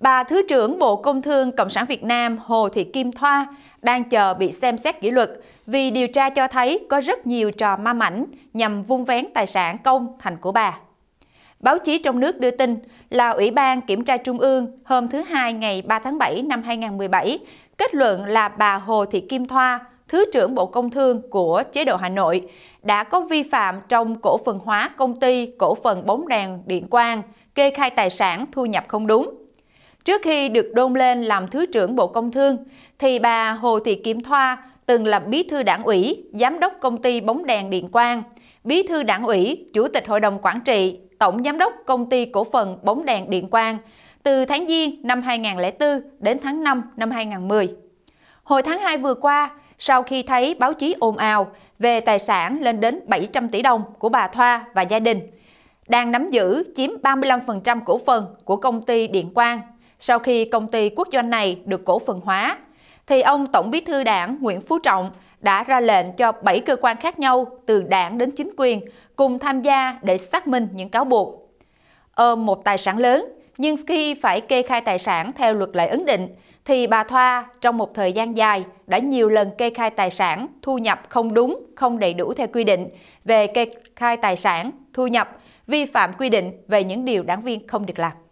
Bà Thứ trưởng Bộ Công Thương Cộng sản Việt Nam Hồ Thị Kim Thoa đang chờ bị xem xét kỷ luật vì điều tra cho thấy có rất nhiều trò ma mảnh nhằm vung vén tài sản công thành của bà. Báo chí trong nước đưa tin là Ủy ban Kiểm tra Trung ương hôm thứ Hai ngày 3 tháng 7 năm 2017 kết luận là bà Hồ Thị Kim Thoa, Thứ trưởng Bộ Công Thương của chế độ Hà Nội, đã có vi phạm trong cổ phần hóa công ty cổ phần bóng đèn điện quang, kê khai tài sản thu nhập không đúng. Trước khi được đôn lên làm Thứ trưởng Bộ Công Thương, thì bà Hồ Thị Kim Thoa từng là bí thư đảng ủy, giám đốc công ty bóng đèn Điện Quang, bí thư đảng ủy, chủ tịch hội đồng quản trị, tổng giám đốc công ty cổ phần bóng đèn Điện Quang từ tháng Giêng năm 2004 đến tháng 5 năm 2010. Hồi tháng 2 vừa qua, sau khi thấy báo chí ồn ào về tài sản lên đến 700 tỷ đồng của bà Thoa và gia đình, đang nắm giữ chiếm 35% cổ phần của công ty Điện Quang sau khi công ty quốc doanh này được cổ phần hóa, thì ông Tổng bí thư đảng Nguyễn Phú Trọng đã ra lệnh cho 7 cơ quan khác nhau từ đảng đến chính quyền cùng tham gia để xác minh những cáo buộc. Ôm ờ, một tài sản lớn, nhưng khi phải kê khai tài sản theo luật lệ ấn định, thì bà Thoa trong một thời gian dài đã nhiều lần kê khai tài sản, thu nhập không đúng, không đầy đủ theo quy định về kê khai tài sản, thu nhập, vi phạm quy định về những điều đảng viên không được làm.